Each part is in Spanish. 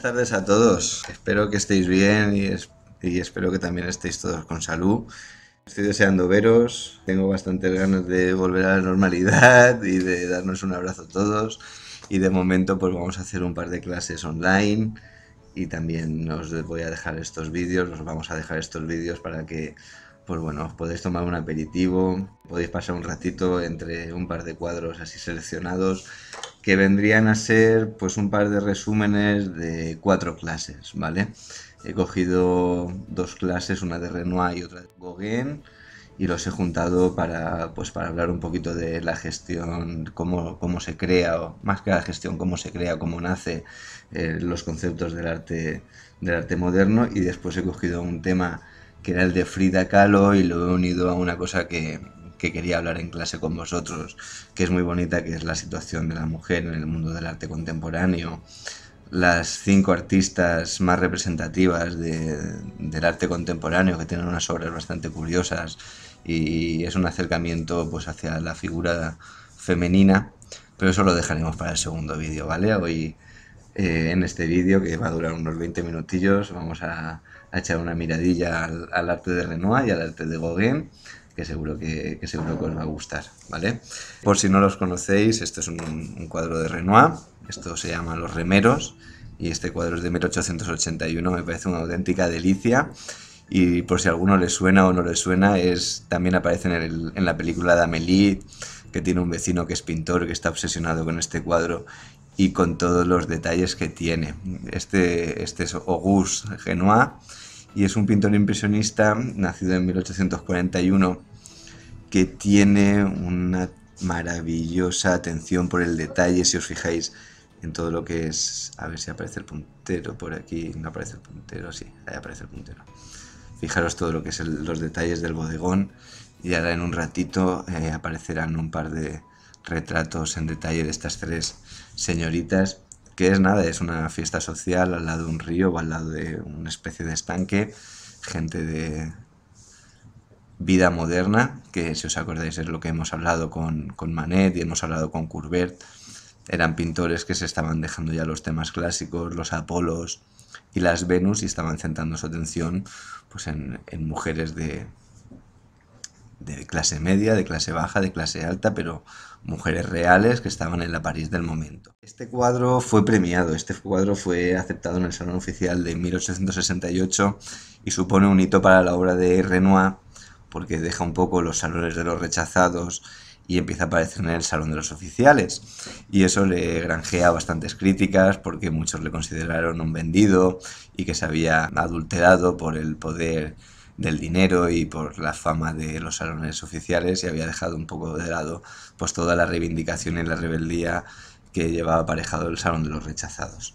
buenas tardes a todos. Espero que estéis bien y, y, espero que también estéis todos con salud. Estoy deseando veros, tengo bastantes ganas de volver a la normalidad y de darnos un abrazo a todos. Y de momento pues vamos a hacer un par de clases online y también os voy a dejar estos vídeos, os vamos a dejar estos vídeos para que pues bueno, podéis tomar un aperitivo, podéis pasar un ratito entre un par de cuadros así seleccionados que vendrían a ser pues un par de resúmenes de cuatro clases, ¿vale? He cogido dos clases, una de Renoir y otra de Gauguin, y los he juntado para, pues, para hablar un poquito de la gestión, cómo, cómo se crea, o más que la gestión, cómo se crea, cómo nace eh, los conceptos del arte, del arte moderno, y después he cogido un tema que era el de Frida Kahlo y lo he unido a una cosa que, que quería hablar en clase con vosotros, que es muy bonita, que es la situación de la mujer en el mundo del arte contemporáneo, las cinco artistas más representativas del arte contemporáneo, que tienen unas obras bastante curiosas, y es un acercamiento pues, hacia la figura femenina, pero eso lo dejaremos para el segundo vídeo, ¿vale? Hoy eh, en este vídeo, que va a durar unos 20 minutillos, vamos a, echar una miradilla al arte de Renoir y al arte de Gauguin, que seguro que, seguro que os va a gustar, ¿vale? Por si no los conocéis, esto es un, cuadro de Renoir, esto se llama Los Remeros, y este cuadro es de 1881, me parece una auténtica delicia. Y por si a alguno le suena o no le suena, es, también aparece en, el, en la película de Amélie, que tiene un vecino que es pintor, que está obsesionado con este cuadro y con todos los detalles que tiene. Este, este es Auguste Renoir, y es un pintor impresionista nacido en 1841 que tiene una maravillosa atención por el detalle, si os fijáis en todo lo que es... A ver si aparece el puntero por aquí. No aparece el puntero, sí, ahí aparece el puntero. Fijaros todo lo que es los detalles del bodegón y ahora en un ratito eh, aparecerán un par de retratos en detalle de estas tres señoritas que es nada, es una fiesta social al lado de un río o al lado de una especie de estanque, gente de vida moderna, que si os acordáis es lo que hemos hablado con, Manet y hemos hablado con Courbet, eran pintores que se estaban dejando ya los temas clásicos, los Apolos y las Venus y estaban centrando su atención pues, en, mujeres de, de clase media, de clase baja, de clase alta, pero mujeres reales que estaban en la París del momento. Este cuadro fue premiado, este cuadro fue aceptado en el Salón Oficial de 1868 y supone un hito para la obra de Renoir porque deja un poco los salones de los rechazados y empieza a aparecer en el Salón de los Oficiales. Y eso le granjea bastantes críticas porque muchos le consideraron un vendido y que se había adulterado por el poder del dinero y por la fama de los salones oficiales y había dejado un poco de lado pues toda la reivindicación y la rebeldía que llevaba aparejado el Salón de los Rechazados.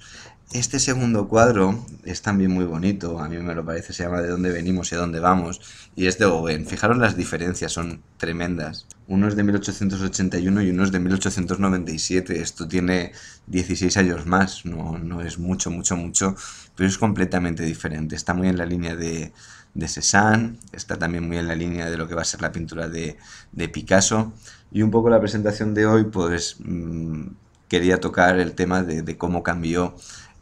Este segundo cuadro es también muy bonito, a mí me lo parece, se llama De dónde venimos y a dónde vamos, y es de Owen. Fijaros las diferencias, son tremendas. Uno es de 1881 y uno es de 1897, esto tiene 16 años más, no, no es mucho, mucho, mucho, pero es completamente diferente. Está muy en la línea de, de Cézanne, está también muy en la línea de lo que va a ser la pintura de, Picasso, y un poco la presentación de hoy, pues mm, quería tocar el tema de cómo cambió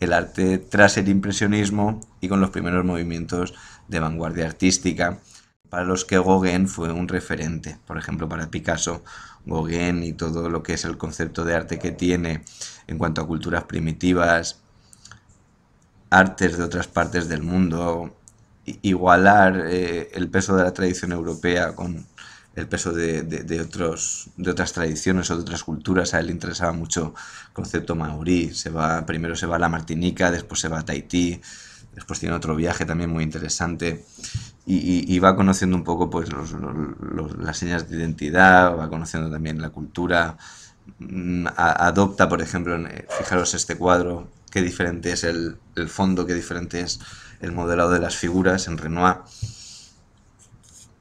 el arte tras el impresionismo y con los primeros movimientos de vanguardia artística, para los que Gauguin fue un referente. Por ejemplo, para Picasso, Gauguin y todo lo que es el concepto de arte que tiene en cuanto a culturas primitivas, artes de otras partes del mundo, igualar eh, el peso de la tradición europea con el peso de, otros, de otras tradiciones o de otras culturas. A él le interesaba mucho el concepto maorí. Se va, primero se va a la Martinica, después se va a Tahití, después tiene otro viaje también muy interesante. Y, va conociendo un poco pues, las señas de identidad, va conociendo también la cultura. Mm, adopta, por ejemplo, eh, fijaros este cuadro, qué diferente es el, el fondo, qué diferente es el modelado de las figuras en Renoir.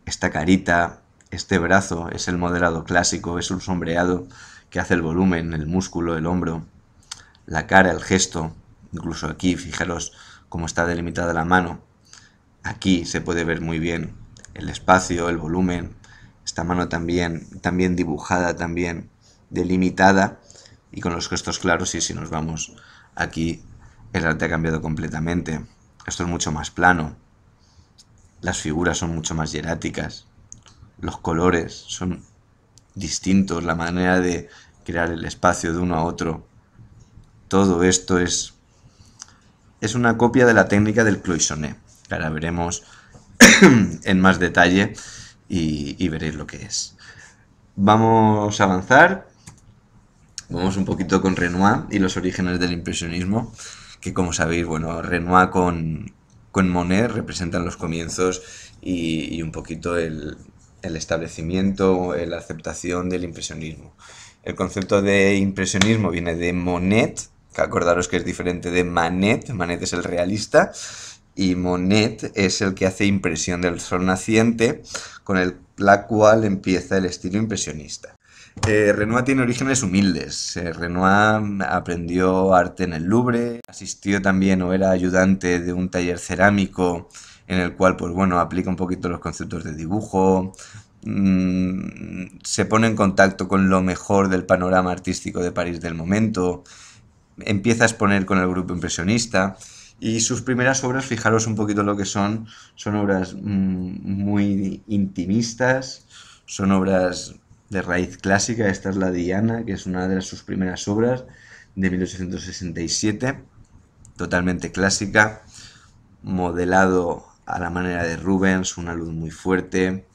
Esta carita, este brazo es el modelado clásico, es un sombreado que hace el volumen, el músculo, el hombro, la cara, el gesto. Incluso aquí, fijaros cómo está delimitada la mano. Aquí se puede ver muy bien el espacio, el volumen. Esta mano también, también dibujada, también delimitada y con los gestos claros. Y si nos vamos aquí, el arte ha cambiado completamente. Esto es mucho más plano. Las figuras son mucho más jeráticas los colores son distintos, la manera de crear el espacio de uno a otro. Todo esto es, es una copia de la técnica del cloisonné. Ahora veremos en más detalle y, veréis lo que es. Vamos a avanzar. Vamos un poquito con Renoir y los orígenes del impresionismo, que como sabéis, bueno, Renoir con, con Monet representan los comienzos y un poquito el, el establecimiento, eh, la aceptación del impresionismo. El concepto de impresionismo viene de Monet, que acordaros que es diferente de Manet, Manet es el realista, y Monet es el que hace impresión del sol naciente, con el, la cual empieza el estilo impresionista. Eh, Renoir tiene orígenes humildes. Eh, Renoir aprendió arte en el Louvre, asistió también o era ayudante de un taller cerámico en el cual, pues bueno, aplica un poquito los conceptos de dibujo, mm, se pone en contacto con lo mejor del panorama artístico de París del momento, empieza a exponer con el grupo impresionista. Y sus primeras obras, fijaros un poquito lo que son, son obras mm, muy intimistas, son obras de raíz clásica, esta es la Diana, que es una de sus primeras obras de 1867, totalmente clásica, modelado a la manera de Rubens, una luz muy fuerte.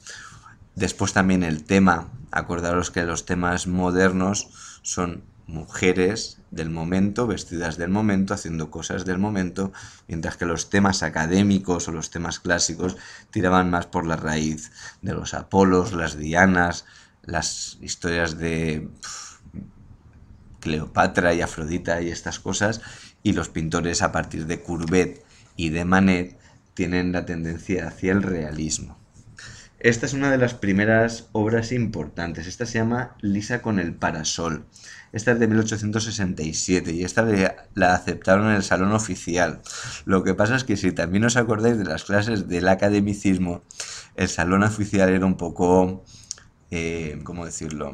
Después también el tema, acordaros que los temas modernos son mujeres del momento, vestidas del momento, haciendo cosas del momento, mientras que los temas académicos o los temas clásicos tiraban más por la raíz de los Apolos, las Dianas, las historias de Cleopatra y Afrodita y estas cosas, y los pintores a partir de Courbet y de Manet tienen la tendencia hacia el realismo. Esta es una de las primeras obras importantes. Esta se llama Lisa con el parasol. Esta es de 1867 y esta la aceptaron en el salón oficial. Lo que pasa es que si también os acordáis de las clases del academicismo, el salón oficial era un poco, eh, ¿cómo decirlo?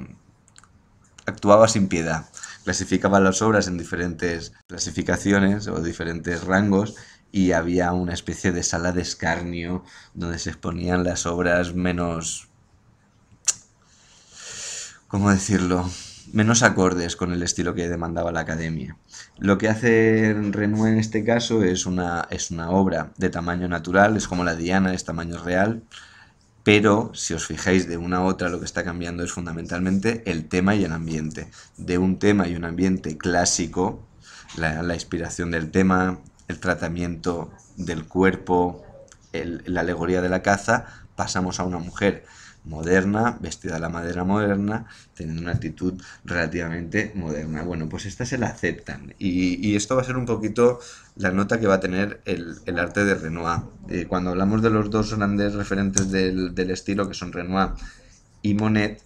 Actuaba sin piedad. Clasificaba las obras en diferentes clasificaciones o diferentes rangos y había una especie de sala de escarnio donde se exponían las obras menos... ¿Cómo decirlo? menos acordes con el estilo que demandaba la academia. Lo que hace Renault en este caso es una, es una obra de tamaño natural, es como la Diana, es tamaño real, pero si os fijáis de una a otra lo que está cambiando es fundamentalmente el tema y el ambiente. De un tema y un ambiente clásico, la inspiración del tema, el tratamiento del cuerpo, el, la alegoría de la caza, pasamos a una mujer moderna, vestida a la madera moderna, teniendo una actitud relativamente moderna. Bueno, pues esta se la aceptan. Y, y esto va a ser un poquito la nota que va a tener el, el arte de Renoir. Eh, cuando hablamos de los dos grandes referentes del, del estilo, que son Renoir y Monet,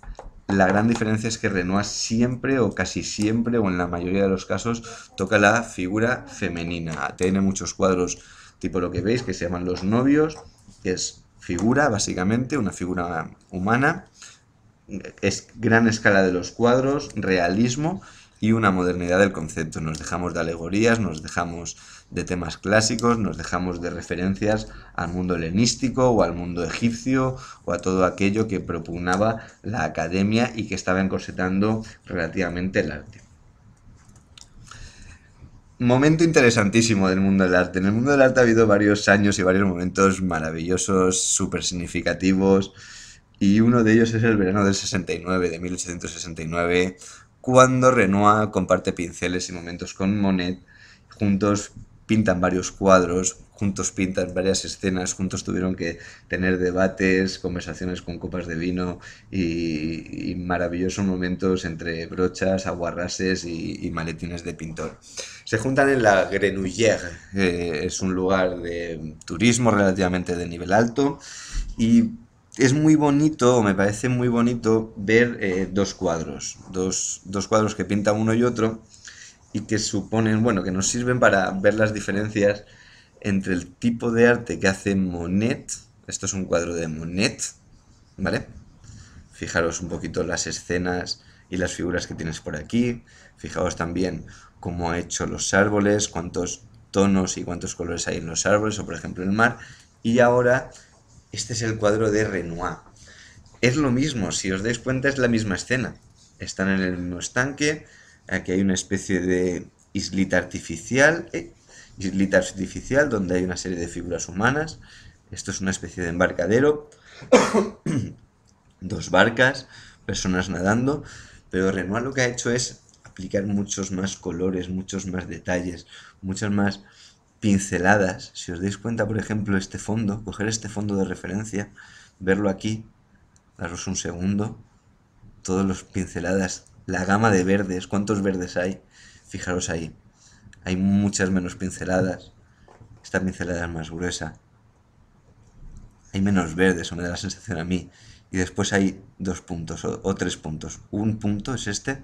la gran diferencia es que Renoir siempre o casi siempre o en la mayoría de los casos toca la figura femenina. Tiene muchos cuadros tipo lo que veis que se llaman los novios, que es figura básicamente, una figura humana, es gran escala de los cuadros, realismo y una modernidad del concepto. Nos dejamos de alegorías, nos dejamos de temas clásicos, nos dejamos de referencias al mundo helenístico o al mundo egipcio o a todo aquello que propugnaba la academia y que estaba encorsetando relativamente el arte. Momento interesantísimo del mundo del arte. En el mundo del arte ha habido varios años y varios momentos maravillosos, súper significativos, y uno de ellos es el verano del 69, de 1869, cuando Renoir comparte pinceles y momentos con Monet, juntos pintan varios cuadros, juntos pintan varias escenas, juntos tuvieron que tener debates, conversaciones con copas de vino y, maravillosos momentos entre brochas, aguarrases y, maletines de pintor. Se juntan en la Grenouillère, eh, es un lugar de turismo relativamente de nivel alto y es muy bonito, me parece muy bonito ver eh, dos cuadros, dos, dos cuadros que pintan uno y otro y que suponen, bueno, que nos sirven para ver las diferencias entre el tipo de arte que hace Monet, esto es un cuadro de Monet, ¿vale? Fijaros un poquito las escenas y las figuras que tienes por aquí, fijaos también cómo ha hecho los árboles, cuántos tonos y cuántos colores hay en los árboles, o por ejemplo el mar, y ahora este es el cuadro de Renoir. Es lo mismo, si os dais cuenta es la misma escena, están en el mismo estanque, Aquí hay una especie de islita artificial, eh, islita artificial donde hay una serie de figuras humanas. Esto es una especie de embarcadero. Dos barcas, personas nadando. Pero Renoir lo que ha hecho es aplicar muchos más colores, muchos más detalles, muchas más pinceladas. Si os dais cuenta, por ejemplo, este fondo, coger este fondo de referencia, verlo aquí, daros un segundo, todos los pinceladas la gama de verdes, cuántos verdes hay. Fijaros ahí, hay muchas menos pinceladas. Esta pincelada es más gruesa. Hay menos verdes, o me da la sensación a mí. Y después hay dos puntos o, tres puntos. Un punto es este,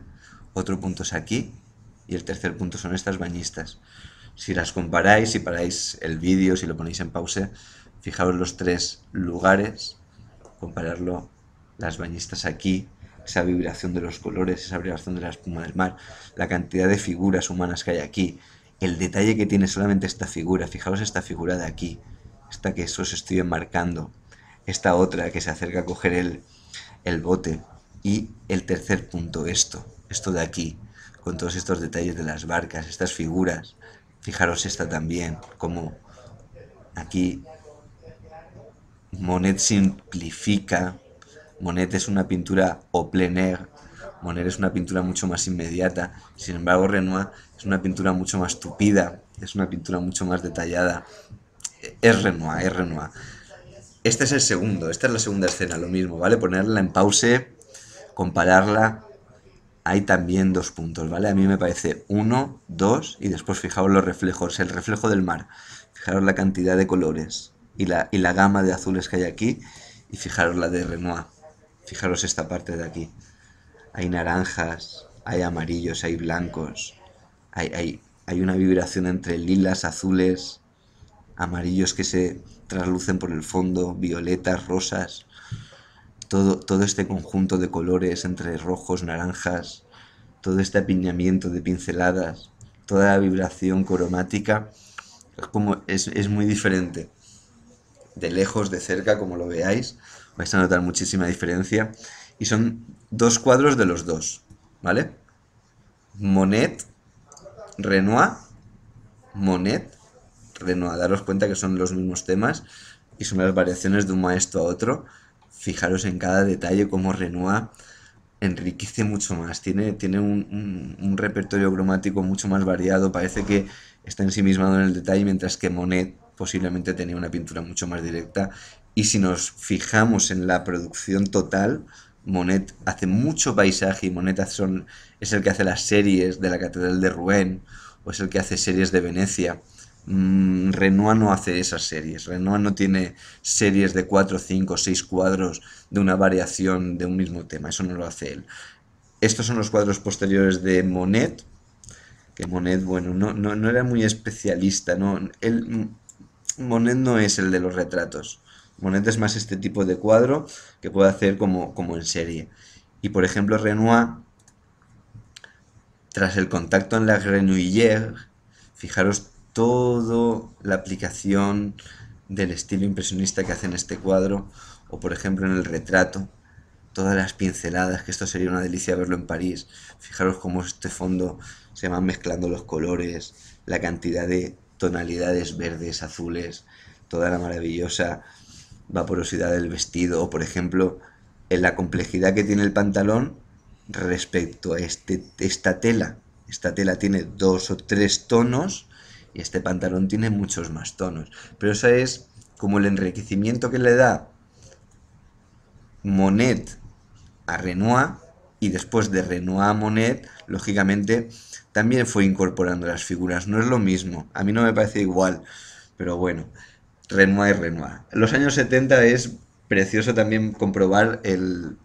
otro punto es aquí y el tercer punto son estas bañistas. Si las comparáis, si paráis el vídeo, si lo ponéis en pausa fijaros los tres lugares, compararlo las bañistas aquí esa vibración de los colores, esa vibración de la espuma del mar, la cantidad de figuras humanas que hay aquí, el detalle que tiene solamente esta figura, fijaros esta figura de aquí, esta que os estoy enmarcando, esta otra que se acerca a coger el, el bote, y el tercer punto, esto, esto de aquí, con todos estos detalles de las barcas, estas figuras, fijaros esta también, como aquí Monet simplifica Monet es una pintura au plein air, Monet es una pintura mucho más inmediata, sin embargo Renoir es una pintura mucho más tupida, es una pintura mucho más detallada. Es Renoir, es Renoir. Este es el segundo, esta es la segunda escena, lo mismo, ¿vale? Ponerla en pause, compararla. Hay también dos puntos, ¿vale? A mí me parece uno, dos, y después fijaos los reflejos, el reflejo del mar. Fijaros la cantidad de colores y la, y la gama de azules que hay aquí, y fijaros la de Renoir. Fijaros esta parte de aquí. Hay naranjas, hay amarillos, hay blancos. Hay, hay, una vibración entre lilas, azules, amarillos que se traslucen por el fondo, violetas, rosas. Todo, todo este conjunto de colores entre rojos, naranjas, todo este apiñamiento de pinceladas, toda la vibración cromática, como, es muy diferente. De lejos, de cerca, como lo veáis, vais a notar muchísima diferencia. Y son dos cuadros de los dos, ¿vale? Monet, Renoir, Monet, Renoir. Daros cuenta que son los mismos temas y son las variaciones de un maestro a otro. Fijaros en cada detalle cómo Renoir enriquece mucho más, tiene, tiene un, repertorio cromático mucho más variado, parece que está ensimismado en el detalle, mientras que Monet posiblemente tenía una pintura mucho más directa y si nos fijamos en la producción total, Monet hace mucho paisaje y Monet son, es el que hace las series de la Catedral de Rouen o es el que hace series de Venecia. Mm, Renoir no hace esas series. Renoir no tiene series de 4, 5, seis cuadros de una variación de un mismo tema. Eso no lo hace él. Estos son los cuadros posteriores de Monet. Que Monet, bueno, no, era muy especialista. No, mm, Monet no es el de los retratos. Monet es más este tipo de cuadro que puede hacer como, como en serie. Y por ejemplo, Renoir, tras el contacto en la Grenouillère, fijaros toda la aplicación del estilo impresionista que hace en este cuadro, o por ejemplo en el retrato, todas las pinceladas, que esto sería una delicia verlo en París. Fijaros cómo este fondo se van mezclando los colores, la cantidad de tonalidades verdes, azules, toda la maravillosa vaporosidad del vestido o, por ejemplo, en la complejidad que tiene el pantalón respecto a este, esta tela. Esta tela tiene dos o tres tonos y este pantalón tiene muchos más tonos. Pero eso es como el enriquecimiento que le da Monet a Renoir y después de Renoir a Monet, lógicamente, también fue incorporando las figuras. No es lo mismo, a mí no me parece igual, pero bueno. Renoir y Renoir. Los años 70 es precioso también comprobar el,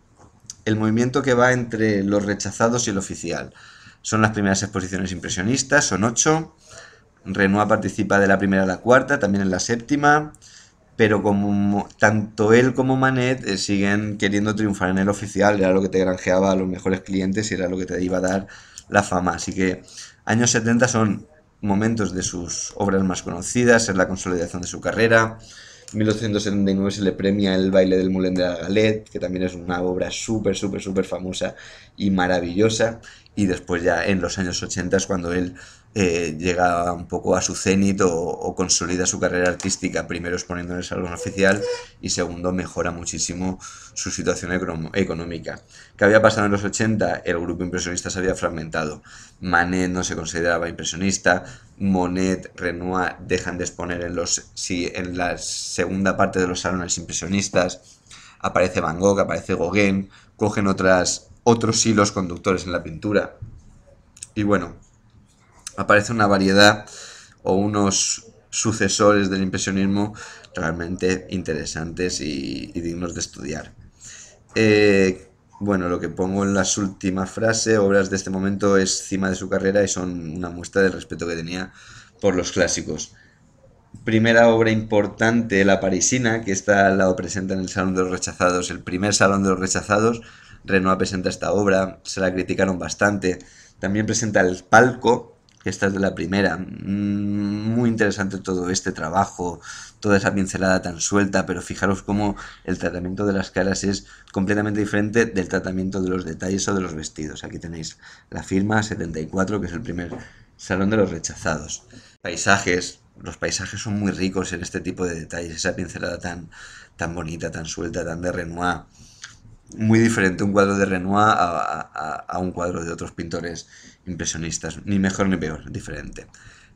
movimiento que va entre los rechazados y el oficial. Son las primeras exposiciones impresionistas, son ocho. Renoir participa de la primera a la cuarta, también en la séptima, pero como tanto él como Manet eh, siguen queriendo triunfar en el oficial, era lo que te granjeaba a los mejores clientes y era lo que te iba a dar la fama. Así que años 70 son momentos de sus obras más conocidas, es la consolidación de su carrera. En 1879 se le premia el baile del Moulin de la Galette, que también es una obra súper, súper, súper famosa y maravillosa. Y después ya en los años 80 cuando él eh, llega un poco a su cenit o, consolida su carrera artística, primero exponiendo en el salón oficial y segundo mejora muchísimo su situación económica. ¿Qué había pasado en los 80? El grupo impresionista se había fragmentado. Manet no se consideraba impresionista, Monet, Renoir dejan de exponer en, los, si en la segunda parte de los salones impresionistas, aparece Van Gogh, aparece Gauguin, cogen otras, otros hilos conductores en la pintura. Y bueno, aparece una variedad o unos sucesores del impresionismo realmente interesantes y, dignos de estudiar. Eh, bueno, lo que pongo en las últimas frases, obras de este momento es cima de su carrera y son una muestra del respeto que tenía por los clásicos. Primera obra importante, La Parisina, que está al lado presente en el Salón de los Rechazados, el primer Salón de los Rechazados. Renoir presenta esta obra, se la criticaron bastante. También presenta El Palco, esta es de la primera. Mm, muy interesante todo este trabajo, toda esa pincelada tan suelta, pero fijaros cómo el tratamiento de las caras es completamente diferente del tratamiento de los detalles o de los vestidos. Aquí tenéis la firma 74, que es el primer salón de los rechazados. Paisajes, los paisajes son muy ricos en este tipo de detalles, esa pincelada tan, tan bonita, tan suelta, tan de Renoir. Muy diferente un cuadro de Renoir a un cuadro de otros pintores impresionistas, ni mejor ni peor, diferente.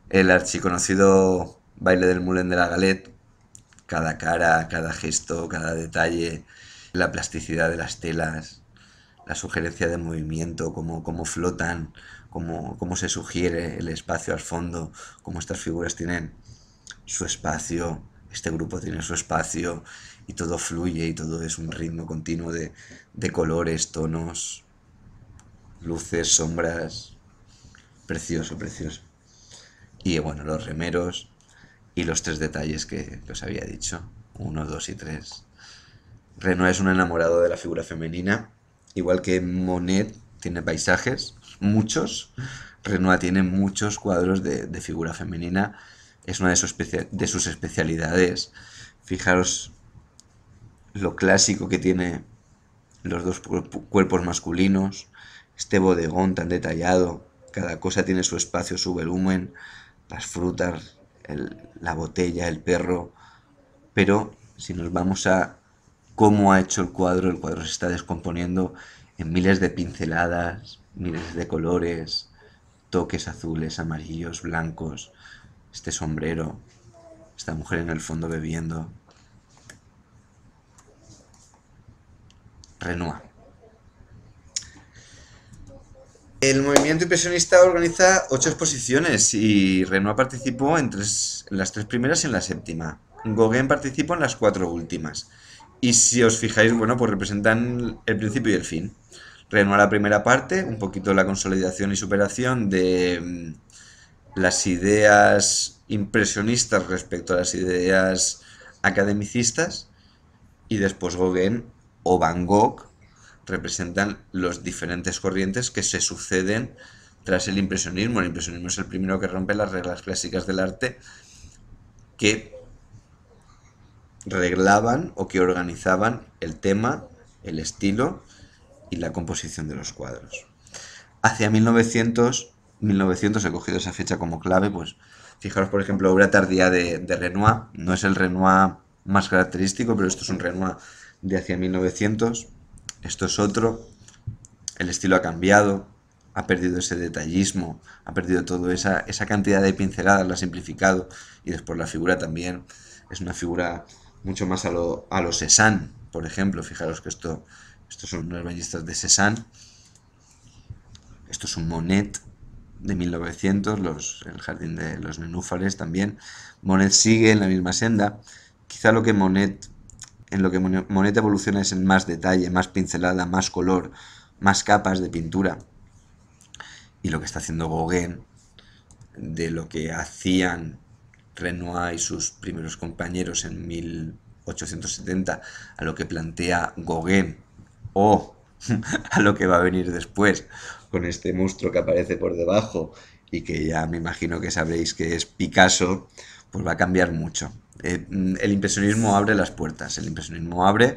El archiconocido baile del mulén de la Galette, cada cara, cada gesto, cada detalle, la plasticidad de las telas, la sugerencia de movimiento, cómo, flotan, cómo, se sugiere el espacio al fondo, cómo estas figuras tienen su espacio, este grupo tiene su espacio y todo fluye y todo es un ritmo continuo de colores, tonos, luces, sombras, Precioso, precioso. Y bueno, los remeros y los tres detalles que, os había dicho. Uno, dos y tres. Renoir es un enamorado de la figura femenina. Igual que Monet tiene paisajes, muchos. Renoir tiene muchos cuadros de, de figura femenina. Es una de sus, de sus especialidades. Fijaros lo clásico que tiene los dos cuerpos masculinos. Este bodegón tan detallado cada cosa tiene su espacio, su volumen, las frutas, la botella, el perro, pero si nos vamos a cómo ha hecho el cuadro, el cuadro se está descomponiendo en miles de pinceladas, miles de colores, toques azules, amarillos, blancos, este sombrero, esta mujer en el fondo bebiendo. Renoir. El movimiento impresionista organiza ocho exposiciones y Renoir participó en, las tres primeras y en la séptima. Gauguin participó en las cuatro últimas. Y si os fijáis, bueno, pues representan el principio y el fin. Renoir la primera parte, un poquito la consolidación y superación de mm, las ideas impresionistas respecto a las ideas academicistas. Y después Gauguin o Van Gogh, representan los diferentes corrientes que se suceden tras el impresionismo. El impresionismo es el primero que rompe las reglas clásicas del arte que reglaban o que organizaban el tema, el estilo y la composición de los cuadros. Hacia 1900, 1900 he cogido esa fecha como clave, pues fijaros por ejemplo obra tardía de, de Renoir, no es el Renoir más característico, pero esto es un Renoir de hacia 1900 esto es otro, el estilo ha cambiado, ha perdido ese detallismo, ha perdido toda esa, esa cantidad de pinceladas, la ha simplificado y después la figura también es una figura mucho más a lo, a lo por ejemplo, fijaros que esto, estos son los bañistas de Cézanne, esto es un Monet de 1900, los, el jardín de los nenúfares también, Monet sigue en la misma senda, quizá lo que Monet en lo que Moneta evoluciona es en más detalle, más pincelada, más color, más capas de pintura. Y lo que está haciendo Gauguin, de lo que hacían Renoir y sus primeros compañeros en 1870, a lo que plantea Gauguin, o a lo que va a venir después, con este monstruo que aparece por debajo y que ya me imagino que sabréis que es Picasso, pues va a cambiar mucho. Eh, mm, el impresionismo abre las puertas, el impresionismo abre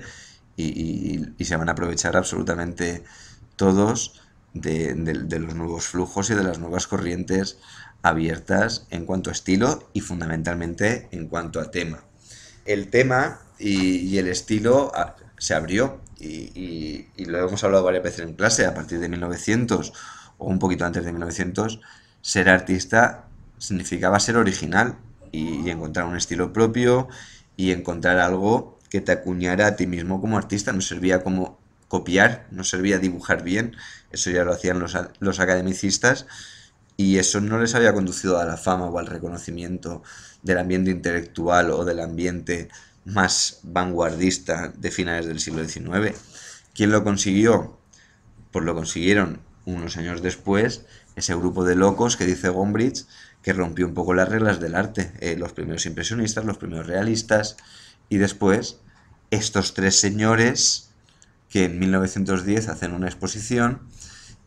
y, se van a aprovechar absolutamente todos de, los nuevos flujos y de las nuevas corrientes abiertas en cuanto a estilo y fundamentalmente en cuanto a tema. El tema y, y el estilo ah, se abrió y, lo hemos hablado varias veces en clase, a partir de 1900 o un poquito antes de 1900, ser artista significaba ser original, y, encontrar un estilo propio y encontrar algo que te acuñara a ti mismo como artista. No servía como copiar, no servía dibujar bien, eso ya lo hacían los, los academicistas y eso no les había conducido a la fama o al reconocimiento del ambiente intelectual o del ambiente más vanguardista de finales del siglo XIX. ¿Quién lo consiguió? Pues lo consiguieron unos años después ese grupo de locos que dice Gombrich que rompió un poco las reglas del arte. Eh, los primeros impresionistas, los primeros realistas y después estos tres señores que en 1910 hacen una exposición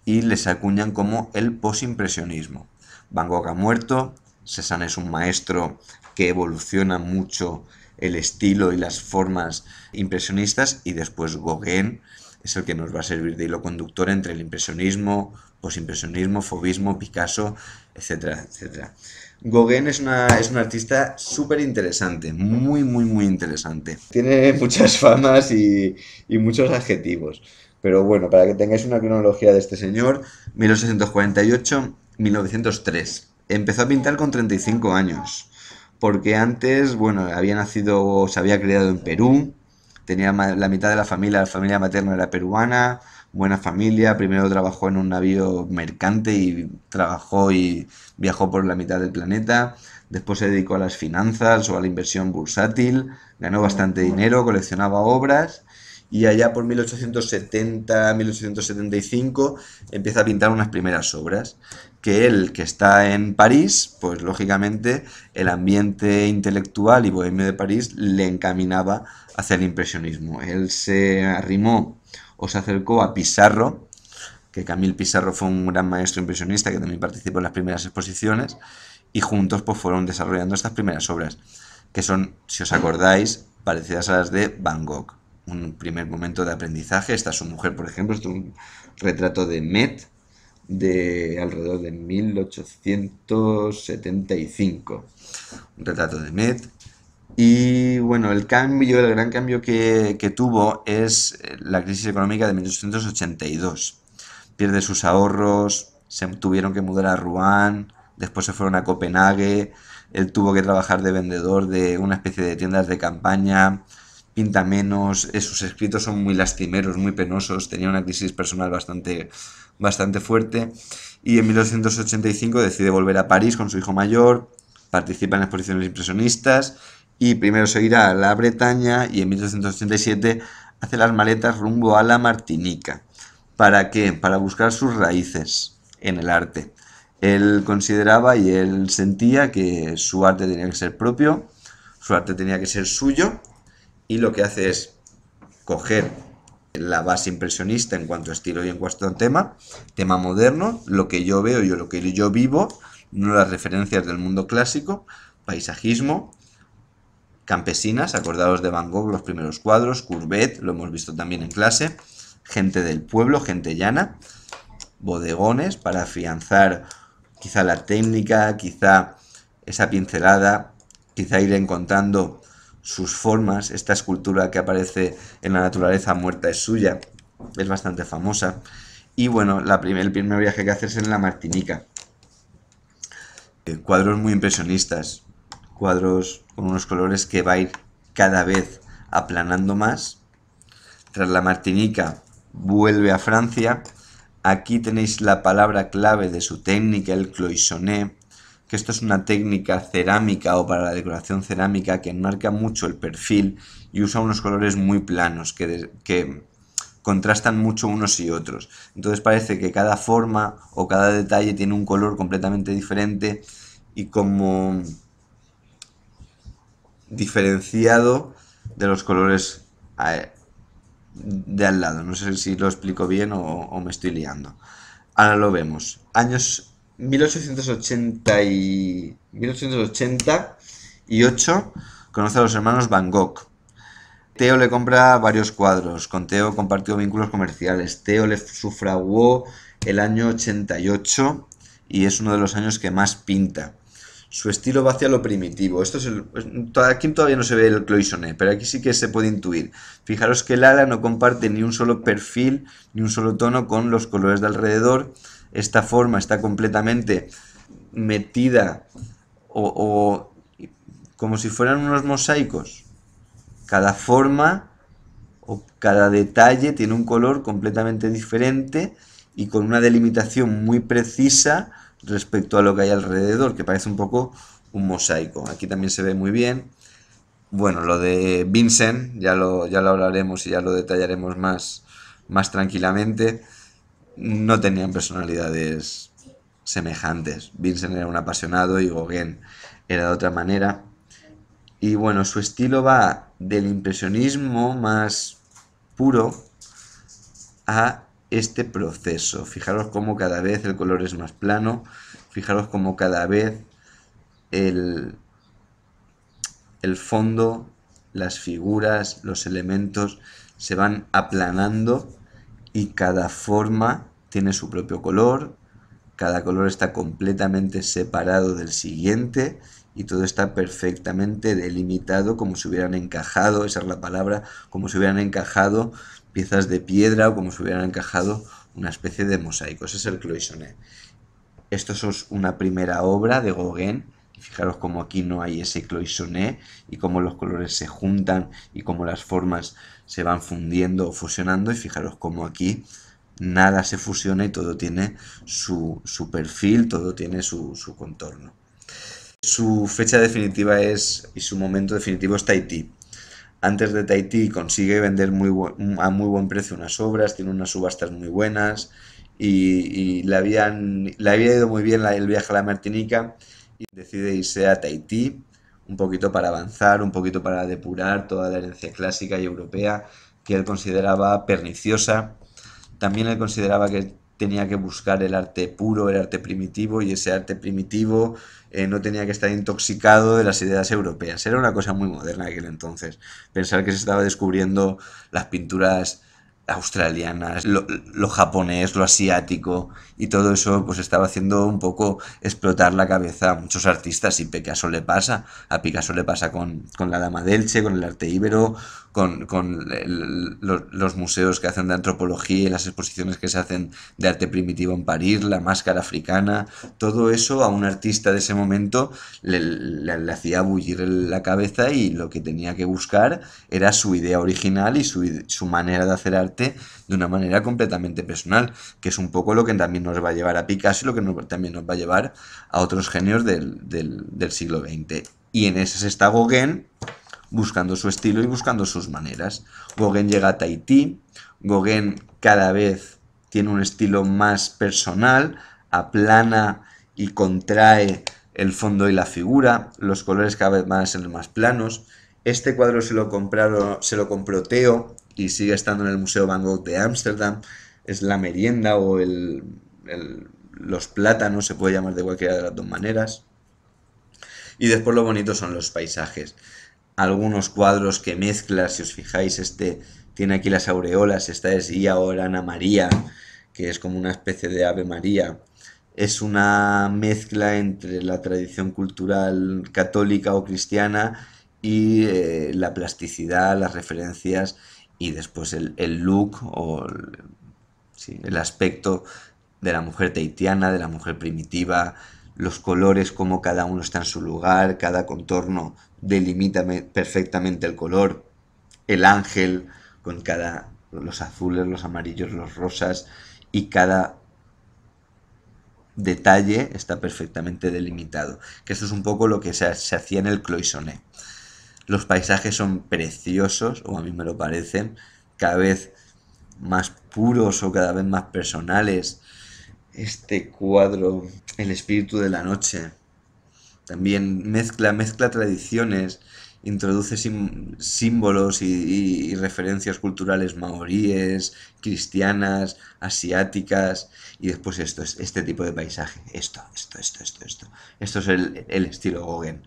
y les acuñan como el posimpresionismo. Van Gogh ha muerto, Cézanne es un maestro que evoluciona mucho el estilo y las formas impresionistas y después Gauguin es el que nos va a servir de hilo conductor entre el impresionismo, posimpresionismo, fobismo, Picasso etcétera, etcétera. Gauguin es, una, es un artista súper interesante, muy, muy, muy interesante. Tiene muchas famas y, y muchos adjetivos. Pero bueno, para que tengáis una cronología de este señor, 1848-1903. Empezó a pintar con 35 años, porque antes, bueno, había nacido se había criado en Perú, tenía la mitad de la familia, la familia materna era peruana, buena familia. Primero trabajó en un navío mercante y trabajó y viajó por la mitad del planeta. Después se dedicó a las finanzas o a la inversión bursátil. Ganó bastante dinero, coleccionaba obras. Y allá por 1870-1875 empieza a pintar unas primeras obras. Que él, que está en París, pues lógicamente el ambiente intelectual y bohemio de París le encaminaba hacia el impresionismo. Él se arrimó os acercó a Pizarro, que Camil Pizarro fue un gran maestro impresionista que también participó en las primeras exposiciones, y juntos pues, fueron desarrollando estas primeras obras, que son, si os acordáis, parecidas a las de Van Gogh. Un primer momento de aprendizaje, esta es su mujer, por ejemplo, es un retrato de Met de alrededor de 1875. Un retrato de Met y bueno, el cambio, el gran cambio que, tuvo es eh, la crisis económica de 1882. Pierde sus ahorros, se tuvieron que mudar a Rouen, después se fueron a Copenhague, él tuvo que trabajar de vendedor de una especie de tiendas de campaña, pinta menos, eh, sus escritos son muy lastimeros, muy penosos, tenía una crisis personal bastante, bastante fuerte y en 1885 decide volver a París con su hijo mayor, participa en exposiciones impresionistas y primero se irá a la Bretaña y en 1887 hace las maletas rumbo a la Martinica. ¿Para qué? Para buscar sus raíces en el arte. Él consideraba y él sentía que su arte tenía que ser propio, su arte tenía que ser suyo y lo que hace es coger la base impresionista en cuanto a estilo y en cuanto a tema, tema moderno, lo que yo veo, yo lo que yo vivo, no las referencias del mundo clásico, paisajismo, Campesinas, acordados de Van Gogh, los primeros cuadros, Courbet, lo hemos visto también en clase, gente del pueblo, gente llana, bodegones para afianzar quizá la técnica, quizá esa pincelada, quizá ir encontrando sus formas, esta escultura que aparece en la naturaleza muerta es suya, es bastante famosa. Y bueno, la el primer viaje que hace es en la Martinica. Eh, cuadros muy impresionistas, cuadros con unos colores que va a ir cada vez aplanando más. Tras la Martinica vuelve a Francia. Aquí tenéis la palabra clave de su técnica, el cloisonné, que esto es una técnica cerámica o para la decoración cerámica que enmarca mucho el perfil y usa unos colores muy planos que, que contrastan mucho unos y otros. Entonces parece que cada forma o cada detalle tiene un color completamente diferente y como diferenciado de los colores eh, de al lado. No sé si lo explico bien o, me estoy liando. Ahora lo vemos. Años 1880 y 1888 conoce a los hermanos Van Gogh. Teo le compra varios cuadros, con Teo compartió vínculos comerciales. Teo le sufragó el año 88 y es uno de los años que más pinta su estilo va hacia lo primitivo. Esto es el, aquí todavía no se ve el cloisonné, pero aquí sí que se puede intuir. Fijaros que el ala no comparte ni un solo perfil, ni un solo tono con los colores de alrededor. Esta forma está completamente metida o, o como si fueran unos mosaicos. Cada forma o cada detalle tiene un color completamente diferente y con una delimitación muy precisa respecto a lo que hay alrededor, que parece un poco un mosaico. Aquí también se ve muy bien. Bueno, lo de Vincent, ya lo, ya lo hablaremos y ya lo detallaremos más, más tranquilamente. No tenían personalidades semejantes. Vincent era un apasionado y Gauguin era de otra manera. Y bueno, su estilo va del impresionismo más puro a este proceso. Fijaros cómo cada vez el color es más plano, fijaros cómo cada vez el, el fondo, las figuras, los elementos se van aplanando y cada forma tiene su propio color, cada color está completamente separado del siguiente y todo está perfectamente delimitado como si hubieran encajado, esa es la palabra, como si hubieran encajado piezas de piedra o como si hubieran encajado una especie de mosaico, ese Es el cloisonné. Esto es una primera obra de Gauguin. fijaros como aquí no hay ese cloisonné y cómo los colores se juntan y cómo las formas se van fundiendo o fusionando. Y fijaros como aquí nada se fusiona y todo tiene su, perfil, todo tiene su, su contorno. Su fecha definitiva es y su momento definitivo es Tahití, antes de Tahití consigue vender a muy buen precio unas obras, tiene unas subastas muy buenas y, y le, habían, había ido muy bien el viaje a la Martinica y decide irse a Tahití un poquito para avanzar, un poquito para depurar toda la herencia clásica y europea que él consideraba perniciosa. También él consideraba que tenía que buscar el arte puro, el arte primitivo, y ese arte primitivo eh, no tenía que estar intoxicado de las ideas europeas. Era una cosa muy moderna aquel entonces. Pensar que se estaba descubriendo las pinturas australianas, lo, japonés, lo asiático y todo eso pues estaba haciendo un poco explotar la cabeza a muchos artistas y Picasso le pasa, a Picasso le pasa con, con la dama delche, con el arte íbero, con, los, museos que hacen de antropología y las exposiciones que se hacen de arte primitivo en París, la máscara africana, todo eso a un artista de ese momento le, hacía bullir la cabeza y lo que tenía que buscar era su idea original y su, manera de hacer arte de una manera completamente personal, que es un poco lo que también nos va a llevar a Picasso y lo que también nos va a llevar a otros genios del, siglo XX. Y en ese está Gauguin, buscando su estilo y buscando sus maneras. Gauguin llega a Tahití, Gauguin cada vez tiene un estilo más personal, aplana y contrae el fondo y la figura, los colores cada vez más a ser más planos. Este cuadro se lo, compraron, se lo compró Teo y sigue estando en el Museo Van Gogh de Ámsterdam. Es la merienda o el, los plátanos, se puede llamar de cualquiera de las dos maneras. Y después lo bonito son los paisajes algunos cuadros que mezcla, si os fijáis, este tiene aquí las aureolas, esta es y ahora Ana María, que es como una especie de Ave María. Es una mezcla entre la tradición cultural católica o cristiana y eh, la plasticidad, las referencias y después el, look o el, el aspecto de la mujer teitiana, de la mujer primitiva, los colores, como cada uno está en su lugar, cada contorno delimita perfectamente el color, el ángel con cada los azules, los amarillos, los rosas y cada detalle está perfectamente delimitado. Que esto es un poco lo que se, se hacía en el cloisonné. Los paisajes son preciosos, o a mí me lo parecen, cada vez más puros o cada vez más personales este cuadro, El espíritu de la noche. También mezcla, mezcla tradiciones, introduce símbolos y, referencias culturales maoríes, cristianas, asiáticas, y después esto, es este tipo de paisaje, esto, esto, esto, esto, esto. Esto es el, estilo Gauguin.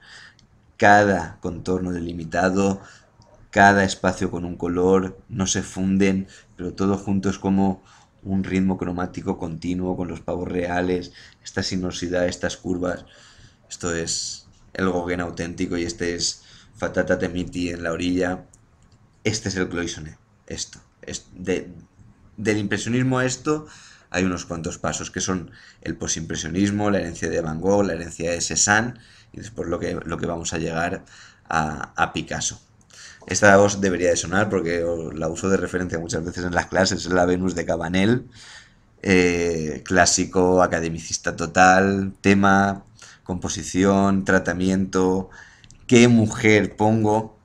Cada contorno delimitado, cada espacio con un color, no se funden, pero todo juntos es como un ritmo cromático continuo con los pavos reales, esta sinuosidad, estas curvas. Esto es el Gauguin auténtico y este es Fatata Temiti en la orilla. Este es el Cloisonné. Esto. Es de, del impresionismo a esto hay unos cuantos pasos que son el posimpresionismo, la herencia de Van Gogh, la herencia de Cézanne y después lo que, lo que vamos a llegar a Picasso. Esta voz debería de sonar porque la uso de referencia muchas veces en las clases, es la Venus de Cabanel, eh, clásico, academicista total, tema, composición, tratamiento, qué mujer pongo,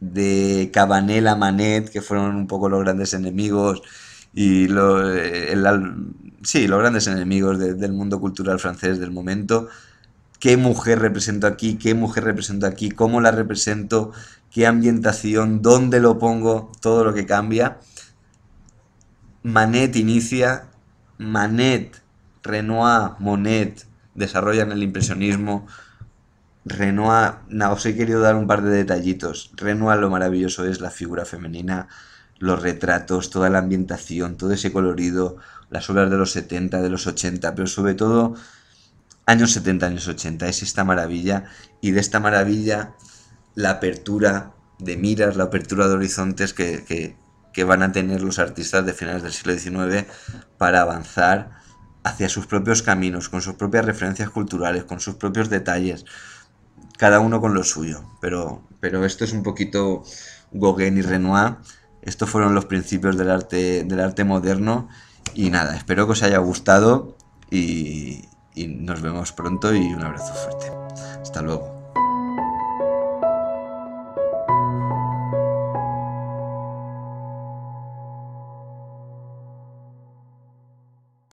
de Cabanel a Manet, que fueron un poco los grandes enemigos y los, eh, sí, los grandes enemigos del mundo cultural francés del momento. ¿Qué mujer represento aquí? ¿Qué mujer represento aquí? ¿Cómo la represento? qué ambientación, dónde lo pongo, todo lo que cambia. Manet inicia, Manet, Renoir, Monet desarrollan el impresionismo. Renoir, no, os he querido dar un par de detallitos. Renoir lo maravilloso es la figura femenina, los retratos, toda la ambientación, todo ese colorido, las obras de los 70, de los 80, pero sobre todo años 70, años 80, es esta maravilla y de esta maravilla la apertura de miras, la apertura de horizontes que, van a tener los artistas de finales del siglo XIX para avanzar hacia sus propios caminos, con sus propias referencias culturales, con sus propios detalles, cada uno con lo suyo. Pero, pero esto es un poquito Gauguin y Renoir. Estos fueron los principios del arte, del arte moderno. Y nada, espero que os haya gustado y nos vemos pronto y un abrazo fuerte. Hasta luego.